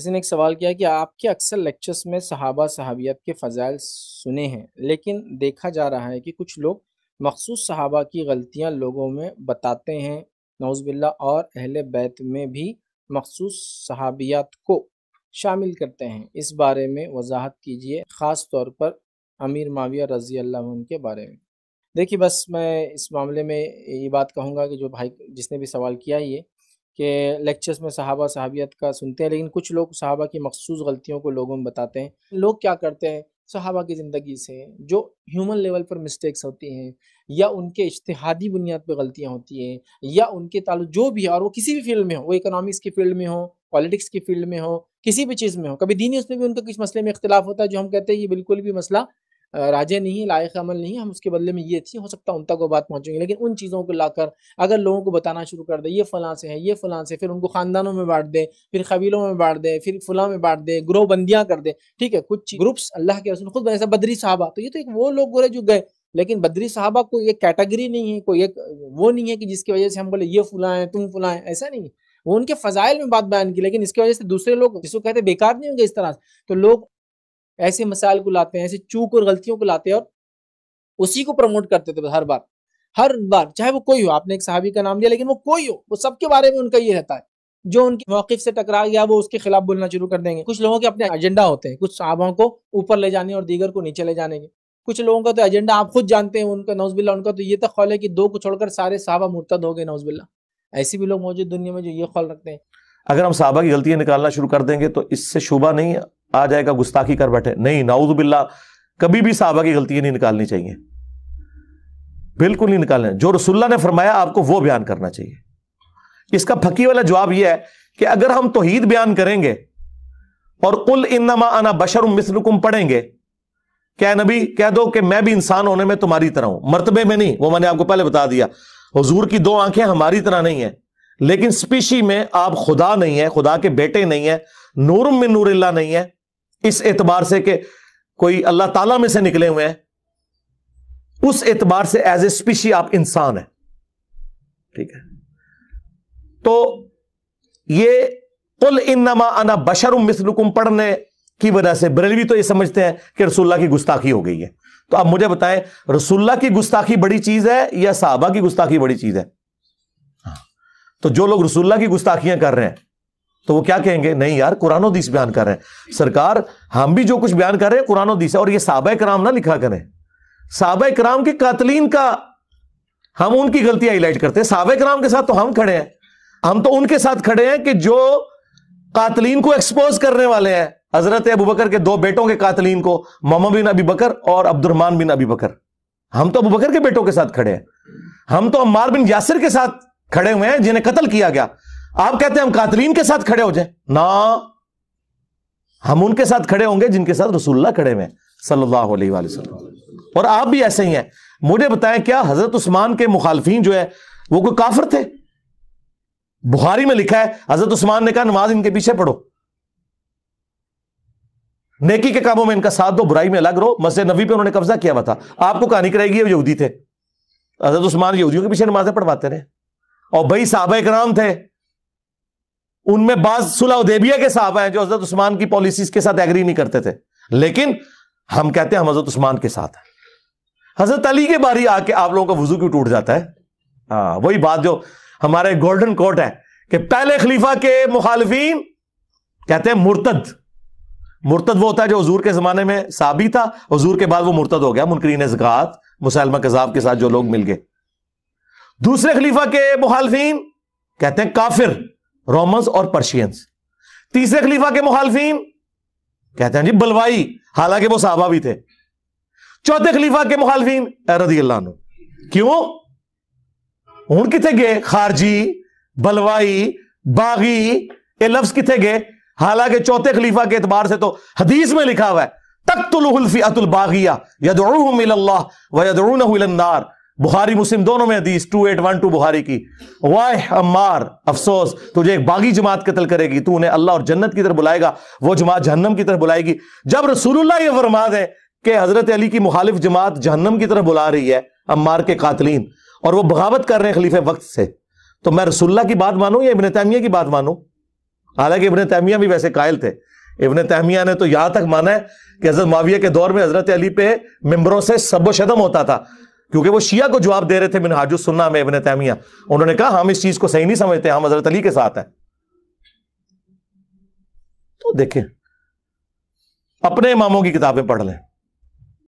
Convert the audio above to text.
किसी ने एक सवाल किया कि आपके अक्सर लेक्चर्स में सहाबा सहाबियत के फ़जाइल सुने हैं लेकिन देखा जा रहा है कि कुछ लोग मखसूस सहाबा की गलतियां लोगों में बताते हैं नौजबिल्ला और अहल बैत में भी मखसूस सहाबियात को शामिल करते हैं इस बारे में वजाहत कीजिए ख़ास तौर पर अमीर माविया रजी अल्लाह के बारे में देखिए बस मैं इस मामले में ये बात कहूँगा कि जो भाई जिसने भी सवाल किया ये के लेक्चर्स में सहाबा साहबियत का सुनते हैं लेकिन कुछ लोग सहाबा की मखसूस गलतियों को लोगों में बताते हैं लोग क्या करते हैं सहाबा की ज़िंदगी से जो ह्यूमन लेवल पर मिस्टेक्स होती हैं या उनके इश्तहादी बुनियाद पर गलतियाँ होती हैं या उनके ताल्लुक जो भी है और वो किसी भी फील्ड में हो वो इकोनॉमिक्स की फील्ड में हो पॉलिटिक्स की फील्ड में हो किसी भी चीज़ में हो कभी दीनी उसमें भी उनका किस मसले में इख्तलाफ होता है जो हम कहते हैं ये बिल्कुल भी मसला राजे नहीं लायक अमल नहीं हम उसके बदले में ये थी हो सकता है उन तक वो बात पहुँचेंगे लेकिन उन चीज़ों को लाकर अगर लोगों को बताना शुरू कर दे ये फलां से है ये फलां से फिर उनको ख़ानदानों में बांट दे फिर कबीलों में बांट दे फिर फलां में बांट दे ग्रोह बंदियाँ कर दे ठीक है कुछ ग्रुप्स अल्लाह के रसूल खुद ऐसा बदरी साहबा तो ये तो एक वो लोग गुरे जो गए लेकिन बदरी साहबा कोई एक कैटेगरी नहीं है कोई एक वो नहीं है कि जिसकी वजह से हम बोले ये फुलाएं तुम फुलाएं ऐसा नहीं है वो उनके फजाइल में बात बयान की लेकिन इसकी वजह से दूसरे लोग जिसको कहते बेकार नहीं होंगे इस तरह से तो लोग ऐसे मसाइल को लाते हैं ऐसे चूक और गलतियों को लाते हैं और उसी को प्रमोट करते थे हर बार हर बार चाहे वो कोई हो आपने एक साहबी का नाम लिया लेकिन वो कोई हो वो सबके बारे में उनका ये रहता है जो उनके मौकफ से टकरा गया वो उसके खिलाफ बोलना शुरू कर देंगे कुछ लोगों के अपने एजेंडा होते हैं कुछ साहबों को ऊपर ले जाने और दीगर को नीचे ले जाने के कुछ लोगों का तो एजेंडा आप खुद जानते हैं उनका नौजबिल्ला उनका तो ये तो खौल है कि दो को छोड़कर सारे साहबा मुर्तद हो गए नौजबिल्ला ऐसे भी लोग मौजूद दुनिया में जो ये खौल रखते हैं अगर हम साहबा की गलतियां निकालना शुरू कर देंगे तो इससे शुबा नहीं आ जाएगा गुस्ताखी कर बैठे नहीं बिल्ला कभी भी साहबा की गलतियां नहीं निकालनी चाहिए बिल्कुल नहीं निकालना जो रसुल्ला ने फरमाया आपको वो बयान करना चाहिए इसका फकी वाला जवाब यह है कि अगर हम तोहीद बयान करेंगे और कुल इन आना बशर मिसलकुम पढ़ेंगे क्या नबी कह दो कि मैं भी इंसान होने में तुम्हारी तरह हूं मरतबे में नहीं वो मैंने आपको पहले बता दिया हजूर की दो आंखें हमारी तरह नहीं है लेकिन स्पीशी में आप खुदा नहीं है खुदा के बेटे नहीं है नूरम में नूर नहीं है इस एतबार से कि कोई अल्लाह ताला में से निकले हुए हैं उस एतबार से एज ए स्पीशी आप इंसान हैं ठीक है तो ये कुल इन्नमा अना बशरुम मिसलुकुम पढ़ने की वजह से बरेलवी तो ये समझते हैं कि रसुल्ला की गुस्ताखी हो गई है तो आप मुझे बताएं रसुल्ला की गुस्ताखी बड़ी चीज है या साहबा की गुस्ताखी बड़ी चीज है हाँ। तो जो लोग रसुल्ला की गुस्ताखियां कर रहे हैं तो वो क्या कहेंगे नहीं यार कुरान दीस बयान कर रहे हैं सरकार हम भी जो कुछ बयान कर रहे हैं कुरान दीस है और ये साहबा कराम ना लिखा करें साहबा कराम के कातलीन का हम उनकी गलती हाईलाइट करते हैं साहब कराम के साथ तो हम खड़े हैं हम तो उनके साथ खड़े हैं कि जो कातलीन को एक्सपोज करने वाले हैं हजरत अबू बकर के दो बेटों के कातलीन को मोहम्मद बिन अबी बकर और अब्दुलरमान बिन अबी बकर हम तो अबू बकर के बेटों के साथ खड़े हैं हम तो अम्मार बिन यासिर के साथ खड़े हुए हैं जिन्हें कत्ल किया गया आप कहते हैं हम कातरीन के साथ खड़े हो जाए ना हम उनके साथ खड़े होंगे जिनके साथ रसुल्ला खड़े हुए सल्लल्लाहु अलैहि वसल्लम और आप भी ऐसे ही हैं मुझे बताएं क्या हजरत उस्मान के मुखालफी जो है वो कोई काफर थे बुखारी में लिखा है हजरत उस्मान ने कहा नमाज इनके पीछे पढ़ो नेकी के कामों में इनका साथ दो बुराई में अलग रहो मस्जिद नबी पे उन्होंने कब्जा किया हुआ था आपको कहानी कराएगी यहूदी थे हजरत उस्मान यहूदियों के पीछे नमाजें पढ़वाते रहे और भाई साहब कराम थे उनमें बाज सुलाउदेबिया के साहब हैं जो हजरत उस्मान की पॉलिसीज के साथ एग्री नहीं करते थे लेकिन हम कहते हैं हम हजरत उस्मान के साथ हैं हजरत अली के बारी आके आप लोगों का वजू क्यों टूट जाता है हाँ वही बात जो हमारे गोल्डन कोर्ट है कि पहले खलीफा के मुखालफी कहते हैं मुर्तद मुर्तद वो होता है जो हजूर के जमाने में साबी था हजूर के बाद वो मुर्तद हो गया मुनकरीन जक़ात मुसलमा कजाब के साथ जो लोग मिल गए दूसरे खलीफा के मुखालफिन कहते हैं काफिर रोमन्स और पर्शियंस तीसरे खलीफा के मुखालफी कहते हैं जी बलवाई हालांकि वो साहबा भी थे चौथे खलीफा के मुखालफी रदी अल्लाह क्यों हूं कितने गए खारजी बलवाई बागी ये लफ्ज कितने गए हालांकि चौथे खलीफा के एतबार से तो हदीस में लिखा हुआ है तख्तुल बागिया यदरूहम इल्लाह व यदरूनहु इलन्नार बुहारी मुस्लिम दोनों में हदीस टू एट वन टू बुहारी की वाह अम्मार अफसोस तुझे एक बागी जमात कतल करेगी तू उन्हें अल्लाह और जन्नत की तरफ बुलाएगा वो जमात जहन्नम की तरफ बुलाएगी जब रसूलुल्लाह ये फरमा दें कि हजरत अली की मुखालिफ जमात जहन्नम की तरफ बुला रही है अम्मार के कातलीन और वह बगावत कर रहे हैं खलीफे वक्त से तो मैं रसुल्ला की बात मानूं या इबन तैमिया की बात मानूं हालांकि इबन तैमिया भी वैसे कायल थे इबन तहमिया ने तो यहां तक माना है कि हजरत माविया के दौर में हजरत अली पे मेम्बरों से सबोशदम होता था क्योंकि वो शिया को जवाब दे रहे थे हाजु सुन्ना में इबन तैमिया उन्होंने कहा हम इस चीज को सही नहीं समझते हम हजरत अली के साथ हैं तो देखें अपने इमामों की किताबें पढ़ लें